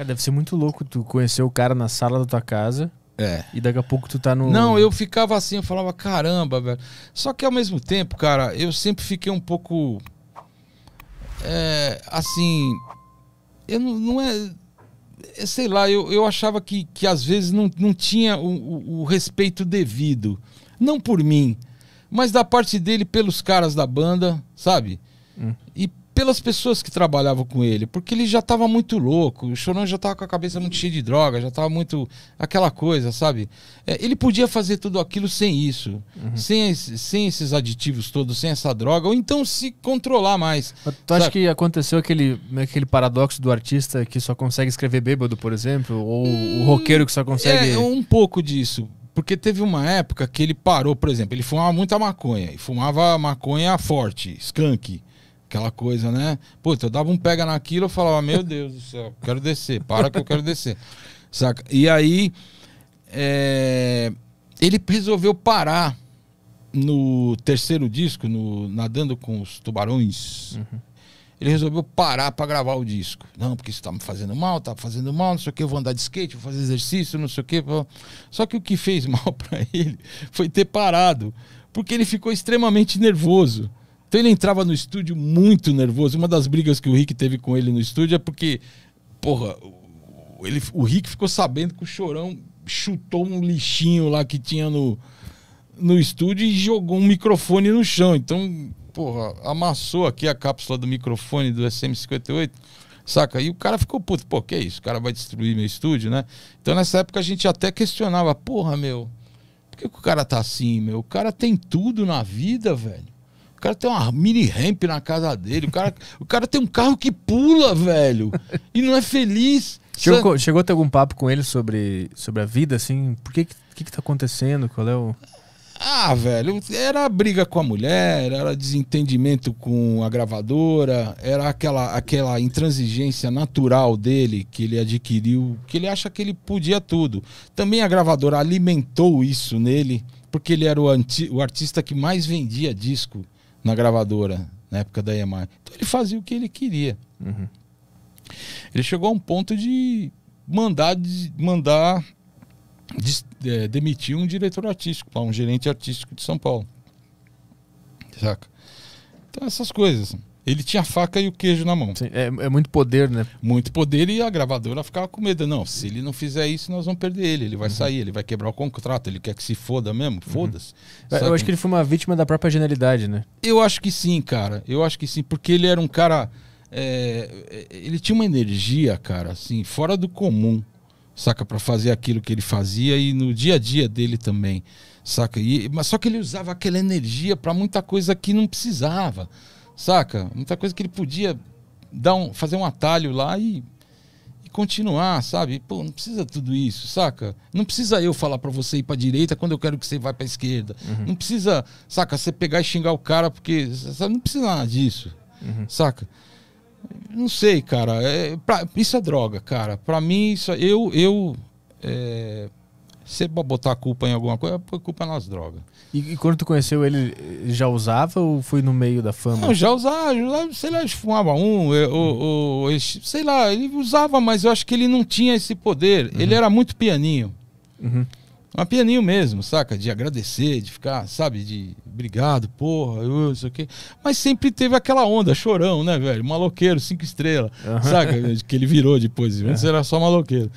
Cara, deve ser muito louco tu conhecer o cara na sala da tua casa. É. E daqui a pouco tu tá no. Não, eu ficava assim, eu falava, caramba, velho. Só que ao mesmo tempo, cara, eu sempre fiquei um pouco. É, assim. Eu não, não é. é sei lá, eu, eu achava que, que às vezes não, não tinha o, o, o respeito devido. Não por mim, mas da parte dele pelos caras da banda, sabe? Hum. E pelas pessoas que trabalhavam com ele, porque ele já estava muito louco, o Chorão já estava com a cabeça muito cheia de droga, já estava muito. aquela coisa, sabe? É, ele podia fazer tudo aquilo sem isso, uhum. sem, sem esses aditivos todos, sem essa droga, ou então se controlar mais. Mas tu sabe? acha que aconteceu aquele, aquele paradoxo do artista que só consegue escrever bêbado, por exemplo? Ou hum, o roqueiro que só consegue. É, é, um pouco disso. Porque teve uma época que ele parou, por exemplo, ele fumava muita maconha, e fumava maconha forte, skunk. Aquela coisa, né? Puta, eu dava um pega naquilo, eu falava, meu Deus do céu, quero descer, para que eu quero descer. Saca? E aí, é... ele resolveu parar no terceiro disco, no Nadando com os Tubarões. Uhum. Ele resolveu parar para gravar o disco. Não, porque isso tá me fazendo mal, tá fazendo mal, não sei o que, eu vou andar de skate, vou fazer exercício, não sei o que. Só que o que fez mal para ele foi ter parado, porque ele ficou extremamente nervoso. Então ele entrava no estúdio muito nervoso. Uma das brigas que o Rick teve com ele no estúdio é porque, porra, ele, o Rick ficou sabendo que o Chorão chutou um lixinho lá que tinha no, no estúdio e jogou um microfone no chão. Então, porra, amassou aqui a cápsula do microfone do SM58, saca? E o cara ficou puto, pô, que é isso? O cara vai destruir meu estúdio, né? Então nessa época a gente até questionava, porra, meu, por que, que o cara tá assim, meu? O cara tem tudo na vida, velho. O cara tem uma mini ramp na casa dele. O cara, o cara tem um carro que pula, velho. E não é feliz. Chegou, chegou a ter algum papo com ele sobre, sobre a vida, assim? Por que, que que tá acontecendo? Qual é o... Ah, velho, era a briga com a mulher, era desentendimento com a gravadora, era aquela, aquela intransigência natural dele que ele adquiriu, que ele acha que ele podia tudo. Também a gravadora alimentou isso nele, porque ele era o, anti, o artista que mais vendia disco na gravadora, na época da EMI. Então ele fazia o que ele queria. Uhum. Ele chegou a um ponto de mandar, de, mandar de, é, demitir um diretor artístico, um gerente artístico de São Paulo. Saca? Então essas coisas. Ele tinha a faca e o queijo na mão. Sim, é, é, muito poder, né? Muito poder e a gravadora ficava com medo. Não, se ele não fizer isso, nós vamos perder ele. Ele vai uhum. sair, ele vai quebrar o contrato, ele quer que se foda mesmo, uhum. foda-se. É, eu acho que ele foi uma vítima da própria genialidade, né? Eu acho que sim, cara. Eu acho que sim, porque ele era um cara. É, é ele tinha uma energia, cara, assim, fora do comum, saca? para fazer aquilo que ele fazia e no dia a dia dele também, saca? E, mas só que ele usava aquela energia para muita coisa que não precisava Saca? Muita coisa que ele podia dar um, fazer um atalho lá e, e continuar, sabe? Pô, não precisa tudo isso, saca? Não precisa eu falar para você ir para direita quando eu quero que você vá para esquerda. Uhum. Não precisa, saca, você pegar e xingar o cara porque sabe? não precisa nada disso. Uhum. Saca? Não sei, cara. É, pra, isso é droga, cara. Para mim isso é, eu eu é, você é botar a culpa em alguma coisa, a culpa é nas drogas. E, e, quando tu conheceu ele, já usava ou foi no meio da fama? Não, já usava, usava sei lá, fumava um, eu, sei lá, ele usava, mas eu acho que ele não tinha esse poder. Uhum. Ele era muito pianinho. Uhum. Mas pianinho mesmo, saca? De agradecer, de ficar, sabe, de obrigado, porra, eu, sei o quê Mas sempre teve aquela onda, chorão, né, velho? Maloqueiro, cinco estrelas, saca? que ele virou depois, antes era só maloqueiro.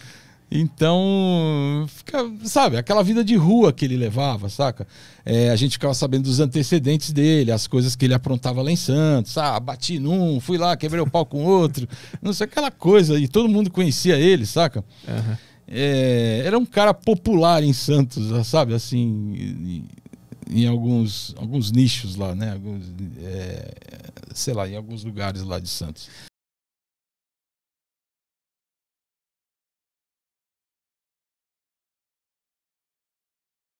Então, fica, sabe, aquela vida de rua que ele levava, saca? É, a gente ficava sabendo dos antecedentes dele, as coisas que ele aprontava lá em Santos, ah, bati num, fui lá, quebrei o pau com outro, não sei, aquela coisa, e todo mundo conhecia ele, saca? Uhum. É, era um cara popular em Santos, sabe, assim, em, em alguns, alguns nichos lá, né? Alguns, é, sei lá, em alguns lugares lá de Santos.